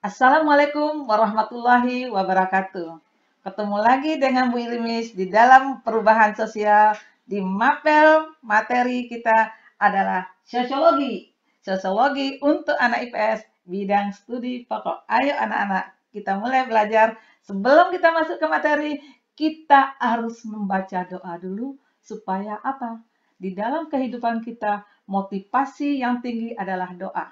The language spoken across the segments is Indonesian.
Assalamualaikum warahmatullahi wabarakatuh. Ketemu lagi dengan Bu Ilmis di dalam perubahan sosial di mapel materi kita adalah sosiologi. Sosiologi untuk anak IPS bidang studi pokok. Ayo anak-anak, kita mulai belajar. Sebelum kita masuk ke materi, kita harus membaca doa dulu supaya apa? Di dalam kehidupan kita, motivasi yang tinggi adalah doa.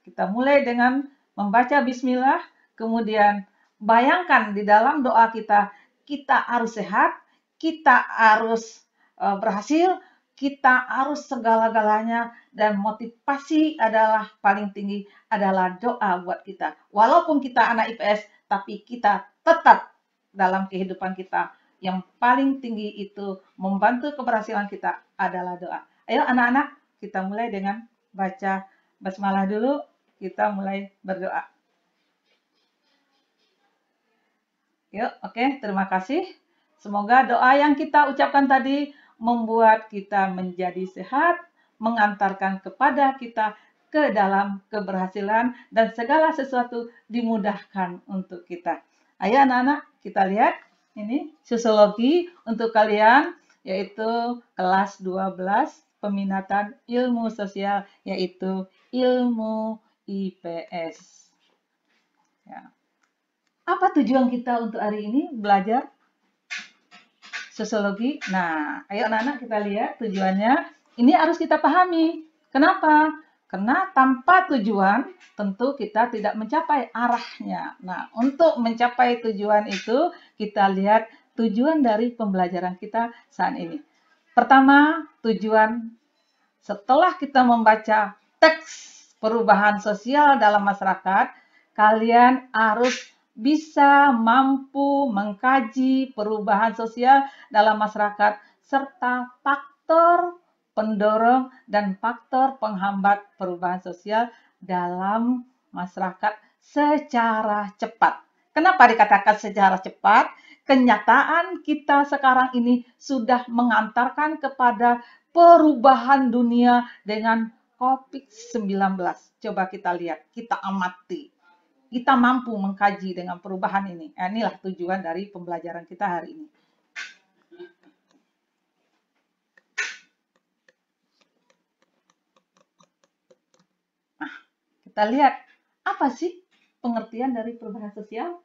Kita mulai dengan membaca bismillah, kemudian bayangkan di dalam doa kita, kita harus sehat, kita harus eh, berhasil, kita harus segala-galanya dan motivasi adalah paling tinggi adalah doa buat kita. Walaupun kita anak IPS, tapi kita tetap dalam kehidupan kita yang paling tinggi itu membantu keberhasilan kita adalah doa. Ayo anak-anak, kita mulai dengan baca basmalah dulu, kita mulai berdoa. Yuk, oke, okay, terima kasih. Semoga doa yang kita ucapkan tadi membuat kita menjadi sehat, mengantarkan kepada kita ke dalam keberhasilan dan segala sesuatu dimudahkan untuk kita. Ayo anak-anak, kita lihat ini sosiologi untuk kalian yaitu kelas 12 peminatan ilmu sosial yaitu ilmu IPS. Ya. Apa tujuan kita untuk hari ini belajar? sosiologi. Nah, ayo anak-anak kita lihat tujuannya. Ini harus kita pahami. Kenapa? Karena tanpa tujuan, tentu kita tidak mencapai arahnya. Nah, untuk mencapai tujuan itu, kita lihat tujuan dari pembelajaran kita saat ini. Pertama, tujuan setelah kita membaca teks perubahan sosial dalam masyarakat, kalian harus bisa mampu mengkaji perubahan sosial dalam masyarakat serta faktor pendorong dan faktor penghambat perubahan sosial dalam masyarakat secara cepat. Kenapa dikatakan secara cepat? Kenyataan kita sekarang ini sudah mengantarkan kepada perubahan dunia dengan COVID-19. Coba kita lihat, kita amati kita mampu mengkaji dengan perubahan ini. Eh, inilah tujuan dari pembelajaran kita hari ini. Nah, kita lihat apa sih pengertian dari perubahan sosial?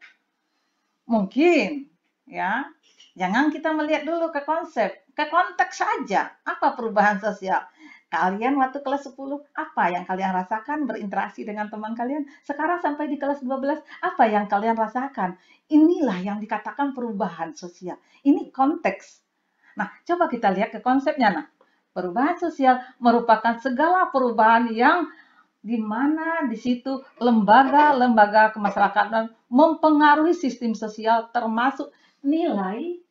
Mungkin ya, jangan kita melihat dulu ke konsep, ke konteks saja. Apa perubahan sosial? Kalian waktu kelas 10, apa yang kalian rasakan berinteraksi dengan teman kalian? Sekarang sampai di kelas 12, apa yang kalian rasakan? Inilah yang dikatakan perubahan sosial. Ini konteks. Nah, coba kita lihat ke konsepnya. Nah, perubahan sosial merupakan segala perubahan yang di mana di situ lembaga-lembaga kemasyarakatan mempengaruhi sistem sosial termasuk nilai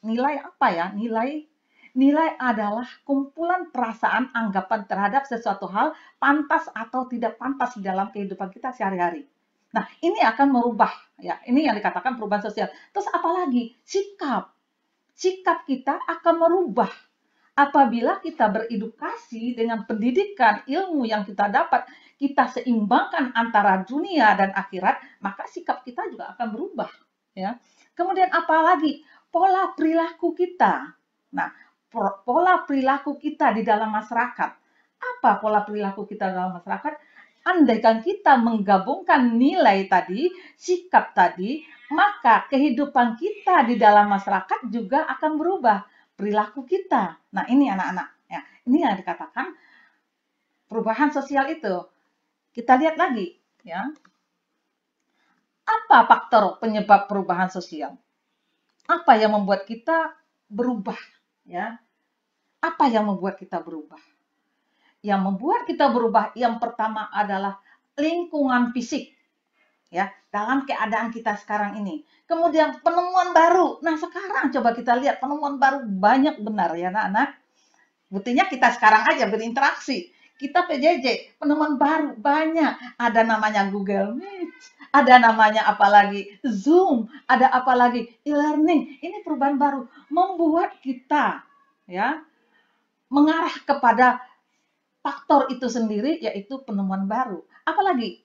nilai apa ya? Nilai Nilai adalah kumpulan perasaan anggapan terhadap sesuatu hal pantas atau tidak pantas di dalam kehidupan kita sehari-hari. Nah, ini akan merubah ya. Ini yang dikatakan perubahan sosial. Terus apalagi sikap. Sikap kita akan merubah apabila kita beredukasi dengan pendidikan ilmu yang kita dapat, kita seimbangkan antara dunia dan akhirat, maka sikap kita juga akan berubah, ya. Kemudian apalagi pola perilaku kita. Nah, pola perilaku kita di dalam masyarakat. Apa pola perilaku kita dalam masyarakat? Andaikan kita menggabungkan nilai tadi, sikap tadi, maka kehidupan kita di dalam masyarakat juga akan berubah perilaku kita. Nah, ini anak-anak, ya. Ini yang dikatakan perubahan sosial itu. Kita lihat lagi, ya. Apa faktor penyebab perubahan sosial? Apa yang membuat kita berubah, ya? Apa yang membuat kita berubah? Yang membuat kita berubah yang pertama adalah lingkungan fisik. Ya, dalam keadaan kita sekarang ini. Kemudian penemuan baru. Nah, sekarang coba kita lihat penemuan baru banyak benar ya anak-anak. Buktinya kita sekarang aja berinteraksi. Kita PJJ, penemuan baru banyak. Ada namanya Google Meet, ada namanya apalagi Zoom, ada apalagi e-learning. Ini perubahan baru membuat kita ya mengarah kepada faktor itu sendiri yaitu penemuan baru. Apalagi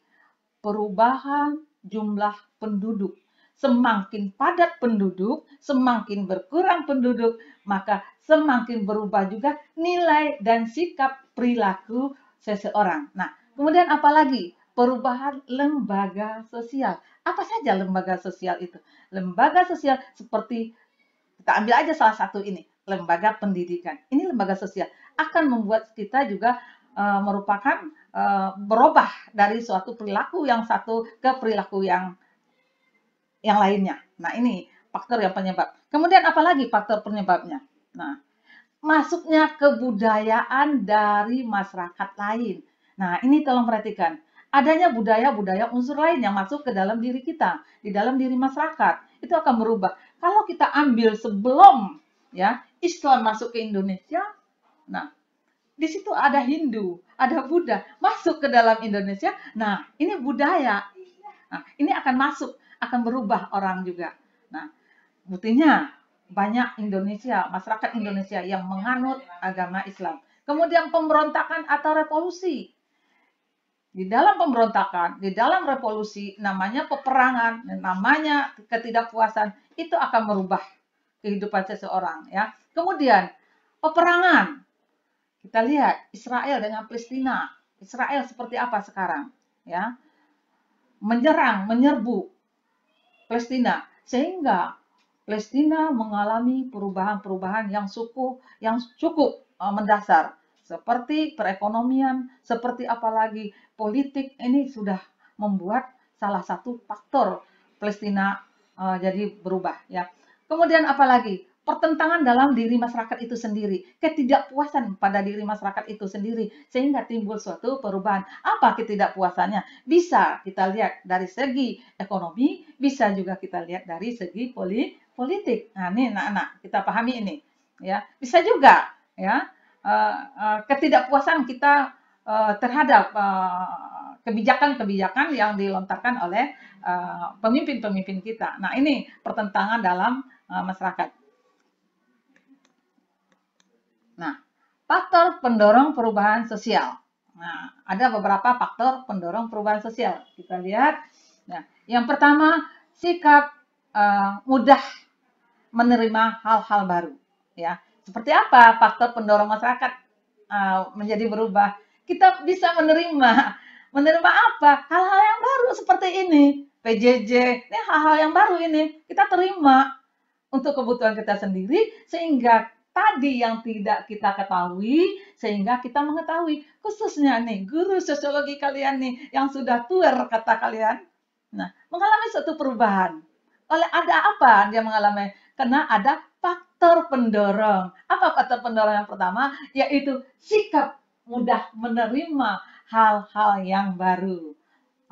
perubahan jumlah penduduk. Semakin padat penduduk, semakin berkurang penduduk, maka semakin berubah juga nilai dan sikap perilaku seseorang. Nah, kemudian apalagi perubahan lembaga sosial. Apa saja lembaga sosial itu? Lembaga sosial seperti kita ambil aja salah satu ini, lembaga pendidikan. Ini lembaga sosial akan membuat kita juga e, merupakan e, berubah dari suatu perilaku yang satu ke perilaku yang yang lainnya. Nah, ini faktor yang penyebab. Kemudian apalagi faktor penyebabnya? Nah, masuknya kebudayaan dari masyarakat lain. Nah, ini tolong perhatikan. Adanya budaya-budaya unsur lain yang masuk ke dalam diri kita, di dalam diri masyarakat. Itu akan berubah. Kalau kita ambil sebelum ya Islam masuk ke Indonesia nah di situ ada Hindu ada Buddha masuk ke dalam Indonesia nah ini budaya nah ini akan masuk akan berubah orang juga nah buktinya banyak Indonesia masyarakat Indonesia yang menganut agama Islam kemudian pemberontakan atau revolusi di dalam pemberontakan, di dalam revolusi, namanya peperangan, namanya ketidakpuasan, itu akan merubah kehidupan seseorang ya. Kemudian peperangan. Kita lihat Israel dengan Palestina. Israel seperti apa sekarang ya? Menyerang, menyerbu Palestina sehingga Palestina mengalami perubahan-perubahan yang cukup yang cukup eh, mendasar seperti perekonomian, seperti apalagi politik ini sudah membuat salah satu faktor Palestina eh, jadi berubah ya. Kemudian apalagi? Pertentangan dalam diri masyarakat itu sendiri, ketidakpuasan pada diri masyarakat itu sendiri, sehingga timbul suatu perubahan. Apa ketidakpuasannya? Bisa kita lihat dari segi ekonomi, bisa juga kita lihat dari segi politik. Nah, ini anak-anak, kita pahami ini. Ya, bisa juga ya eh, eh, ketidakpuasan kita eh, terhadap kebijakan-kebijakan yang dilontarkan oleh pemimpin-pemimpin kita. Nah, ini pertentangan dalam Eh, masyarakat. Nah, faktor pendorong perubahan sosial. Nah, ada beberapa faktor pendorong perubahan sosial. Kita lihat. Nah, yang pertama, sikap uh, mudah menerima hal-hal baru. Ya, seperti apa faktor pendorong masyarakat uh, menjadi berubah? Kita bisa menerima, menerima apa? Hal-hal yang baru seperti ini, PJJ, ini ya, hal-hal yang baru ini kita terima untuk kebutuhan kita sendiri sehingga tadi yang tidak kita ketahui sehingga kita mengetahui khususnya nih guru sosiologi kalian nih yang sudah tua kata kalian nah mengalami suatu perubahan oleh ada apa dia mengalami karena ada faktor pendorong apa faktor pendorong yang pertama yaitu sikap mudah menerima hal-hal yang baru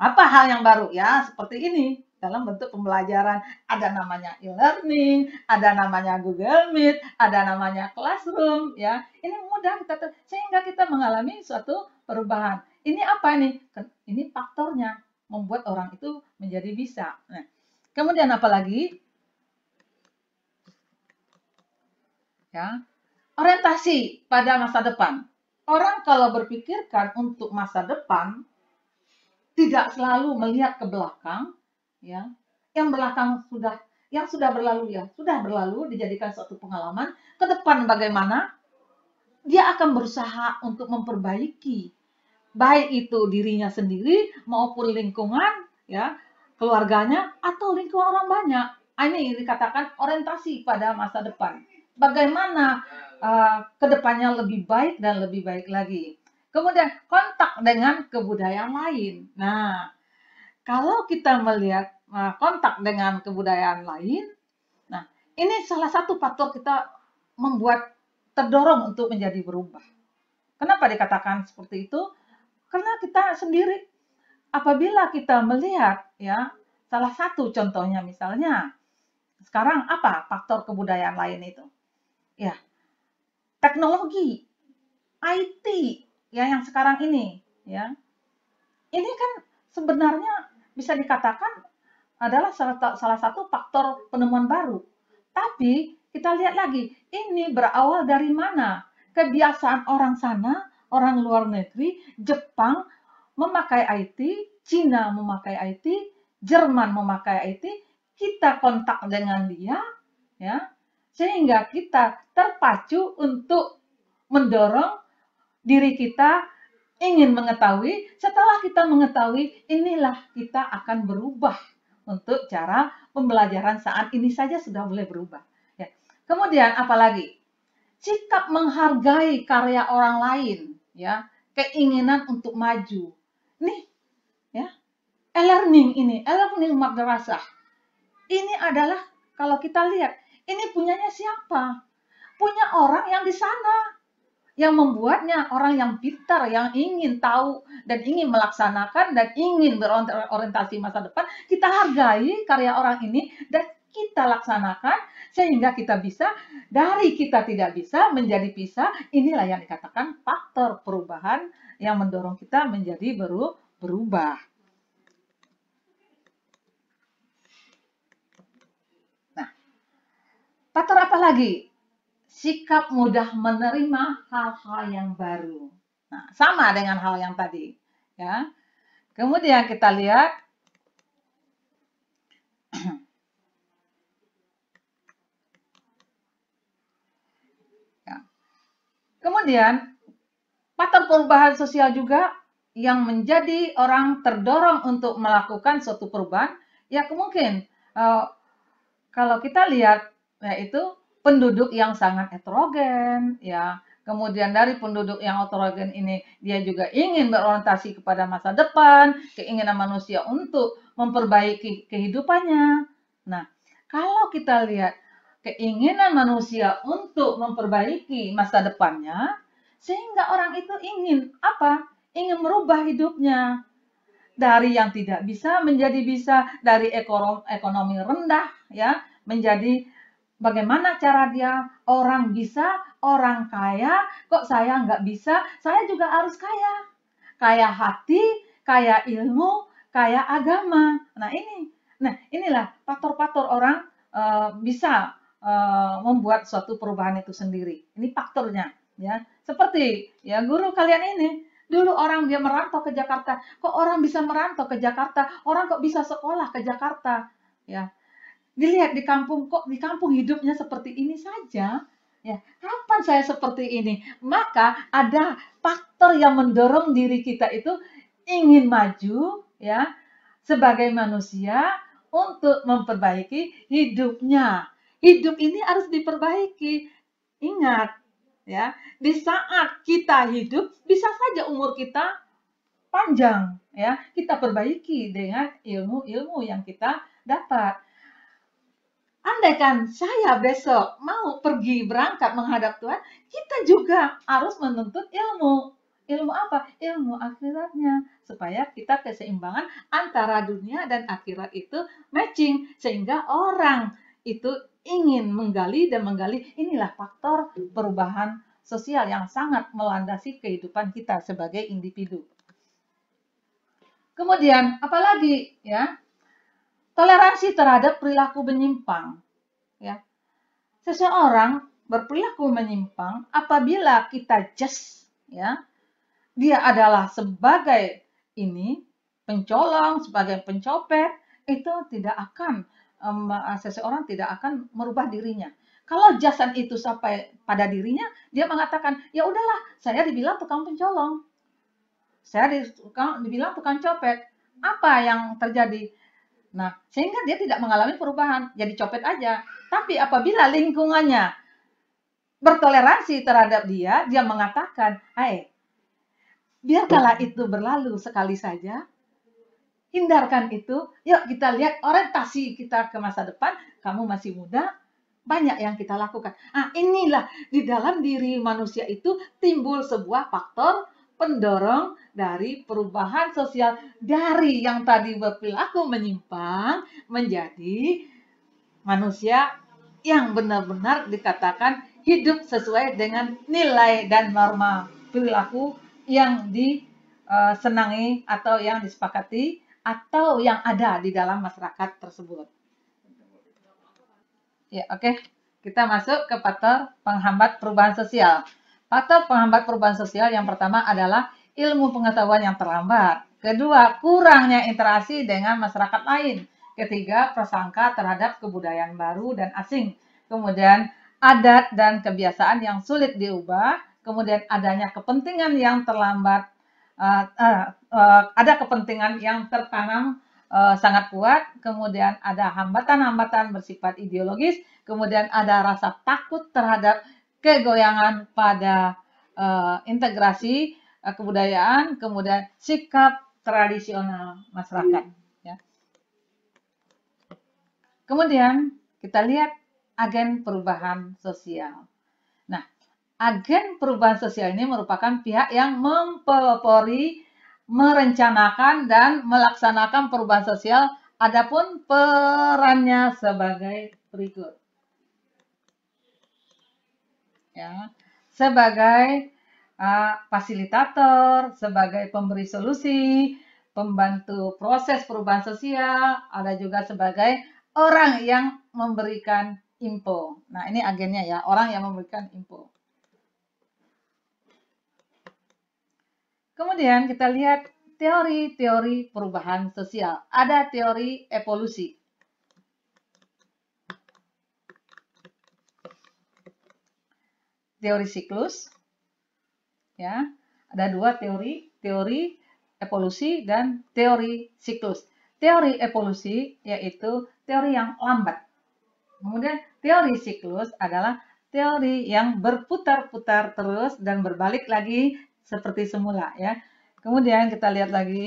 apa hal yang baru ya seperti ini dalam bentuk pembelajaran. Ada namanya e-learning, ada namanya Google Meet, ada namanya Classroom, ya. Ini mudah kita sehingga kita mengalami suatu perubahan. Ini apa ini? Ini faktornya membuat orang itu menjadi bisa. Nah, kemudian apa lagi? Ya, orientasi pada masa depan. Orang kalau berpikirkan untuk masa depan, tidak selalu melihat ke belakang, ya yang belakang sudah yang sudah berlalu ya sudah berlalu dijadikan suatu pengalaman ke depan bagaimana dia akan berusaha untuk memperbaiki baik itu dirinya sendiri maupun lingkungan ya keluarganya atau lingkungan orang banyak nah, ini dikatakan orientasi pada masa depan bagaimana uh, eh, kedepannya lebih baik dan lebih baik lagi kemudian kontak dengan kebudayaan lain nah kalau kita melihat Eh, kontak dengan kebudayaan lain. Nah, ini salah satu faktor kita membuat terdorong untuk menjadi berubah. Kenapa dikatakan seperti itu? Karena kita sendiri apabila kita melihat ya, salah satu contohnya misalnya sekarang apa faktor kebudayaan lain itu? Ya. Teknologi IT ya yang sekarang ini ya. Ini kan sebenarnya bisa dikatakan adalah salah, satu faktor penemuan baru. Tapi kita lihat lagi, ini berawal dari mana? Kebiasaan orang sana, orang luar negeri, Jepang memakai IT, Cina memakai IT, Jerman memakai IT, kita kontak dengan dia, ya, sehingga kita terpacu untuk mendorong diri kita ingin mengetahui. Setelah kita mengetahui, inilah kita akan berubah untuk cara pembelajaran saat ini saja sudah mulai berubah. Ya. Kemudian apalagi sikap menghargai karya orang lain, ya keinginan untuk maju. Nih, ya e-learning ini, e-learning madrasah ini adalah kalau kita lihat ini punyanya siapa? Punya orang yang di sana, yang membuatnya orang yang pintar, yang ingin tahu dan ingin melaksanakan dan ingin berorientasi masa depan, kita hargai karya orang ini dan kita laksanakan sehingga kita bisa dari kita tidak bisa menjadi bisa inilah yang dikatakan faktor perubahan yang mendorong kita menjadi berubah. Nah, faktor apa lagi sikap mudah menerima hal-hal yang baru. Nah, sama dengan hal yang tadi, ya. Kemudian kita lihat ya. Kemudian pattern perubahan sosial juga yang menjadi orang terdorong untuk melakukan suatu perubahan, ya kemungkinan uh, eh, kalau kita lihat yaitu penduduk yang sangat heterogen ya kemudian dari penduduk yang heterogen ini dia juga ingin berorientasi kepada masa depan keinginan manusia untuk memperbaiki kehidupannya nah kalau kita lihat keinginan manusia untuk memperbaiki masa depannya sehingga orang itu ingin apa ingin merubah hidupnya dari yang tidak bisa menjadi bisa dari ekonomi rendah ya menjadi Bagaimana cara dia orang bisa, orang kaya, kok saya nggak bisa, saya juga harus kaya. Kaya hati, kaya ilmu, kaya agama. Nah ini, nah inilah faktor-faktor orang uh, bisa uh, membuat suatu perubahan itu sendiri. Ini faktornya, ya. Seperti ya guru kalian ini, Dulu orang dia merantau ke Jakarta. Kok orang bisa merantau ke Jakarta? Orang kok bisa sekolah ke Jakarta? Ya, dilihat di kampung kok di kampung hidupnya seperti ini saja ya kapan saya seperti ini maka ada faktor yang mendorong diri kita itu ingin maju ya sebagai manusia untuk memperbaiki hidupnya hidup ini harus diperbaiki ingat ya di saat kita hidup bisa saja umur kita panjang ya kita perbaiki dengan ilmu-ilmu yang kita dapat Andaikan saya besok mau pergi berangkat menghadap Tuhan, kita juga harus menuntut ilmu. Ilmu apa? Ilmu akhiratnya. Supaya kita keseimbangan antara dunia dan akhirat itu matching. Sehingga orang itu ingin menggali dan menggali. Inilah faktor perubahan sosial yang sangat melandasi kehidupan kita sebagai individu. Kemudian, apalagi ya? Toleransi terhadap perilaku menyimpang. Ya. Seseorang berperilaku menyimpang apabila kita just ya dia adalah sebagai ini pencolong sebagai pencopet itu tidak akan um, seseorang tidak akan merubah dirinya kalau jasan itu sampai pada dirinya dia mengatakan ya udahlah saya dibilang tukang pencolong saya dibilang tukang copet apa yang terjadi Nah, sehingga dia tidak mengalami perubahan, jadi copet aja. Tapi apabila lingkungannya bertoleransi terhadap dia, dia mengatakan, "Hai, biarkanlah itu berlalu sekali saja. Hindarkan itu. Yuk kita lihat orientasi kita ke masa depan. Kamu masih muda, banyak yang kita lakukan. Ah, inilah di dalam diri manusia itu timbul sebuah faktor pendorong dari perubahan sosial dari yang tadi berperilaku menyimpang menjadi manusia yang benar-benar dikatakan hidup sesuai dengan nilai dan norma perilaku yang disenangi atau yang disepakati atau yang ada di dalam masyarakat tersebut. Ya, oke. Okay. Kita masuk ke faktor penghambat perubahan sosial. Faktor penghambat perubahan sosial yang pertama adalah ilmu pengetahuan yang terlambat. Kedua, kurangnya interaksi dengan masyarakat lain. Ketiga, prasangka terhadap kebudayaan baru dan asing. Kemudian, adat dan kebiasaan yang sulit diubah. Kemudian, adanya kepentingan yang terlambat. Uh, uh, uh, ada kepentingan yang tertanam uh, sangat kuat. Kemudian, ada hambatan-hambatan bersifat ideologis. Kemudian, ada rasa takut terhadap kegoyangan pada uh, integrasi uh, kebudayaan, kemudian sikap tradisional masyarakat. Ya. Kemudian kita lihat agen perubahan sosial. Nah, agen perubahan sosial ini merupakan pihak yang mempelopori, merencanakan, dan melaksanakan perubahan sosial. Adapun perannya sebagai berikut ya sebagai uh, fasilitator, sebagai pemberi solusi, pembantu proses perubahan sosial, ada juga sebagai orang yang memberikan info. Nah, ini agennya ya, orang yang memberikan info. Kemudian kita lihat teori-teori perubahan sosial. Ada teori evolusi. teori siklus. Ya, ada dua teori, teori evolusi dan teori siklus. Teori evolusi yaitu teori yang lambat. Kemudian teori siklus adalah teori yang berputar-putar terus dan berbalik lagi seperti semula ya. Kemudian kita lihat lagi.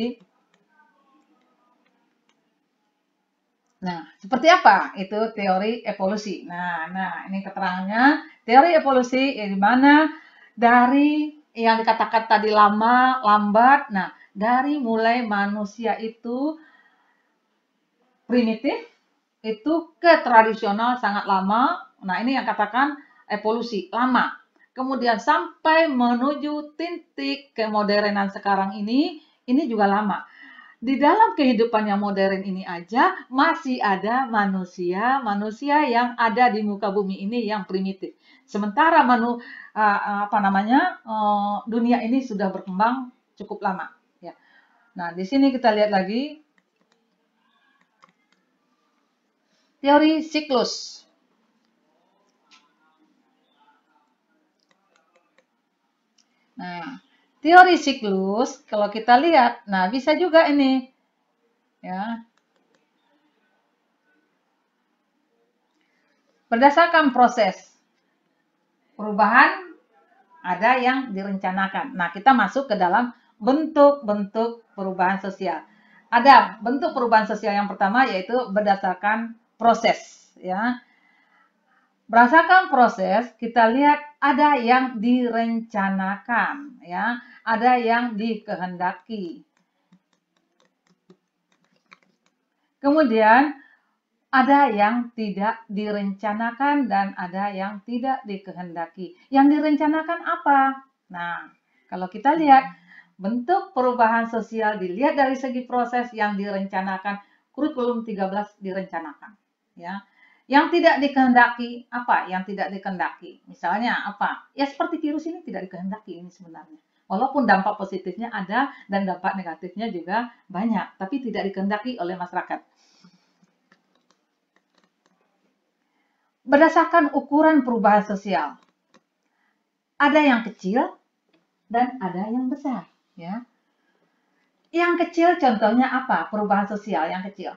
Nah, seperti apa itu teori evolusi? Nah, nah ini keterangannya Teori evolusi ya di mana dari yang dikatakan tadi lama, lambat. Nah, dari mulai manusia itu primitif itu ke tradisional sangat lama. Nah, ini yang katakan evolusi lama. Kemudian sampai menuju titik kemodernan sekarang ini, ini juga lama di dalam kehidupan yang modern ini aja masih ada manusia-manusia yang ada di muka bumi ini yang primitif. Sementara manu apa namanya e, dunia ini sudah berkembang cukup lama. Ya. Nah, di sini kita lihat lagi teori siklus. Nah, teori siklus kalau kita lihat, nah bisa juga ini, ya. Berdasarkan proses perubahan, ada yang direncanakan. Nah, kita masuk ke dalam bentuk-bentuk perubahan sosial. Ada bentuk perubahan sosial yang pertama yaitu berdasarkan proses, ya. Berdasarkan proses, kita lihat ada yang direncanakan, ya, ada yang dikehendaki. Kemudian ada yang tidak direncanakan dan ada yang tidak dikehendaki. Yang direncanakan apa? Nah, kalau kita lihat bentuk perubahan sosial dilihat dari segi proses yang direncanakan, kurikulum 13 direncanakan, ya. Yang tidak dikehendaki apa? Yang tidak dikehendaki. Misalnya apa? Ya seperti virus ini tidak dikehendaki ini sebenarnya. Walaupun dampak positifnya ada dan dampak negatifnya juga banyak, tapi tidak dikehendaki oleh masyarakat. berdasarkan ukuran perubahan sosial. Ada yang kecil dan ada yang besar, ya. Yang kecil contohnya apa? Perubahan sosial yang kecil.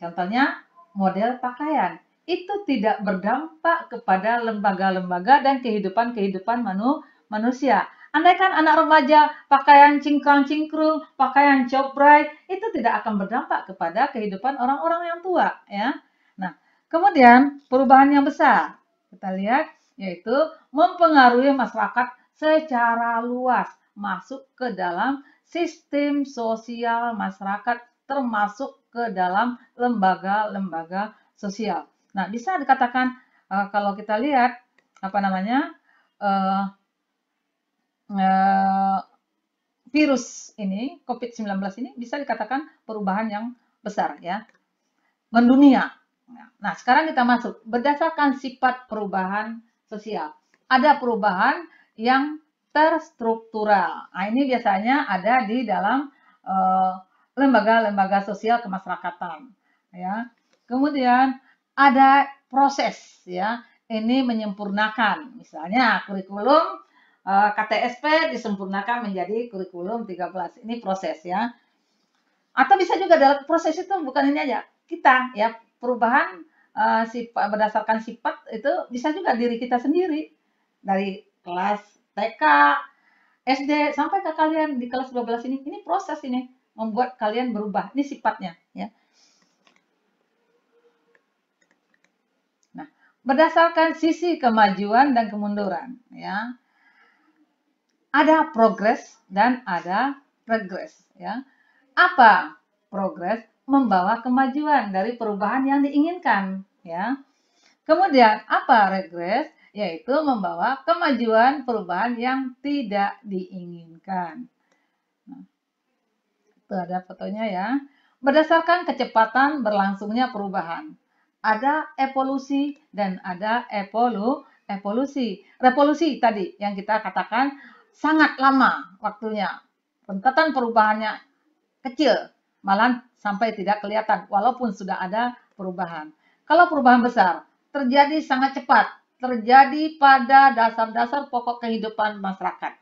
Contohnya model pakaian. Itu tidak berdampak kepada lembaga-lembaga dan kehidupan-kehidupan manu manusia. Andaikan anak remaja pakaian cingkrang-cingkrung, pakaian cobrai, itu tidak akan berdampak kepada kehidupan orang-orang yang tua, ya. Kemudian perubahan yang besar kita lihat yaitu mempengaruhi masyarakat secara luas masuk ke dalam sistem sosial masyarakat termasuk ke dalam lembaga-lembaga sosial. Nah, bisa dikatakan eh, kalau kita lihat apa namanya eh, eh, virus ini COVID-19 ini bisa dikatakan perubahan yang besar ya mendunia Nah, sekarang kita masuk. Berdasarkan sifat perubahan sosial. Ada perubahan yang terstruktural. Nah, ini biasanya ada di dalam eh, lembaga-lembaga uh, sosial kemasyarakatan. Ya. Kemudian ada proses. ya Ini menyempurnakan. Misalnya kurikulum uh, eh, KTSP disempurnakan menjadi kurikulum 13. Ini proses ya. Atau bisa juga dalam proses itu bukan ini aja. Kita ya perubahan eh, sifat, berdasarkan sifat itu bisa juga diri kita sendiri dari kelas TK, SD sampai ke kalian di kelas 12 ini. Ini proses ini membuat kalian berubah. Ini sifatnya ya. Nah, berdasarkan sisi kemajuan dan kemunduran ya. Ada progres dan ada regres ya. Apa progres? membawa kemajuan dari perubahan yang diinginkan, ya. Kemudian apa regres? Yaitu membawa kemajuan perubahan yang tidak diinginkan. Nah, itu ada fotonya ya. Berdasarkan kecepatan berlangsungnya perubahan, ada evolusi dan ada evolu evolusi. Revolusi tadi yang kita katakan sangat lama waktunya. Pengetatan perubahannya kecil, malah sampai tidak kelihatan walaupun sudah ada perubahan. Kalau perubahan besar terjadi sangat cepat, terjadi pada dasar-dasar pokok kehidupan masyarakat.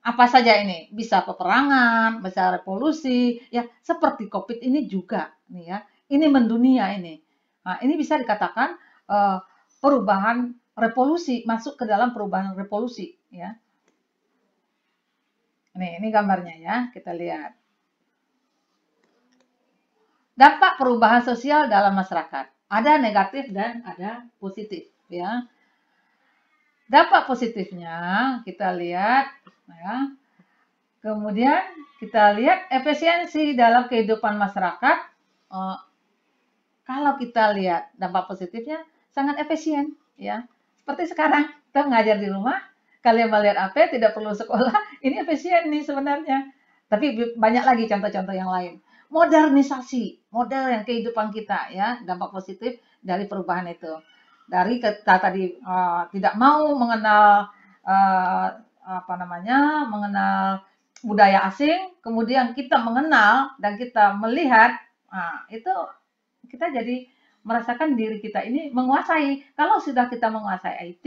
Apa saja ini? Bisa peperangan, bisa revolusi, ya seperti Covid ini juga nih ya. Ini mendunia ini. Nah, ini bisa dikatakan uh, perubahan revolusi masuk ke dalam perubahan revolusi ya. Nih, ini gambarnya ya, kita lihat. Dampak perubahan sosial dalam masyarakat. Ada negatif dan ada positif, ya. Dampak positifnya kita lihat ya. Kemudian kita lihat efisiensi dalam kehidupan masyarakat. Eh, kalau kita lihat dampak positifnya sangat efisien, ya. Seperti sekarang kita ngajar di rumah, kalian melihat apa tidak perlu sekolah, ini efisien nih sebenarnya. Tapi banyak lagi contoh-contoh yang lain modernisasi model yang kehidupan kita ya dampak positif dari perubahan itu dari kita tadi uh, tidak mau mengenal uh, apa namanya mengenal budaya asing kemudian kita mengenal dan kita melihat nah, itu kita jadi merasakan diri kita ini menguasai kalau sudah kita menguasai IT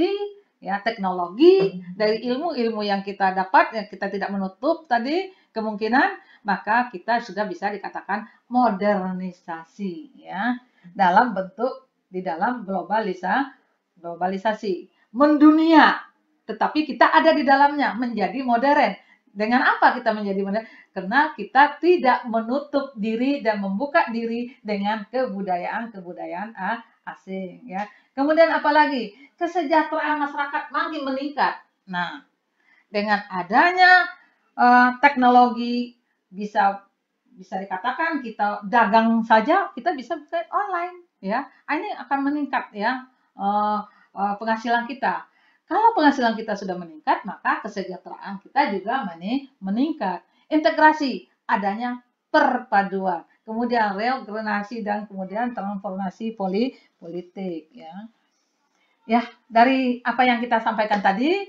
ya teknologi hmm. dari ilmu-ilmu yang kita dapat yang kita tidak menutup tadi kemungkinan maka kita sudah bisa dikatakan modernisasi ya dalam bentuk di dalam globalisa globalisasi mendunia tetapi kita ada di dalamnya menjadi modern dengan apa kita menjadi modern karena kita tidak menutup diri dan membuka diri dengan kebudayaan-kebudayaan asing ya kemudian apalagi kesejahteraan masyarakat makin meningkat nah dengan adanya uh, teknologi bisa bisa dikatakan kita dagang saja kita bisa buka online ya ah, ini akan meningkat ya eh, eh, penghasilan kita kalau penghasilan kita sudah meningkat maka kesejahteraan kita juga meningkat integrasi adanya perpaduan kemudian reorganisasi dan kemudian transformasi poli politik ya ya dari apa yang kita sampaikan tadi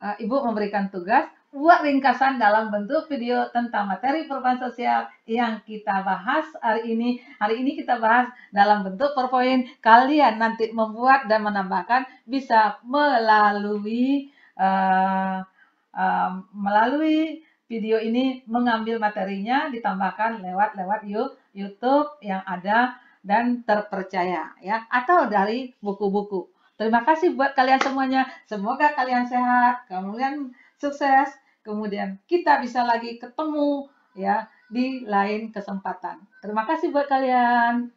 eh, ibu memberikan tugas buat ringkasan dalam bentuk video tentang materi perubahan sosial yang kita bahas hari ini. Hari ini kita bahas dalam bentuk PowerPoint. Kalian nanti membuat dan menambahkan bisa melalui uh, uh, melalui video ini mengambil materinya ditambahkan lewat-lewat YouTube yang ada dan terpercaya ya atau dari buku-buku. Terima kasih buat kalian semuanya. Semoga kalian sehat, kemudian sukses kemudian kita bisa lagi ketemu ya di lain kesempatan. Terima kasih buat kalian.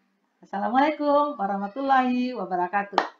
Assalamualaikum warahmatullahi wabarakatuh.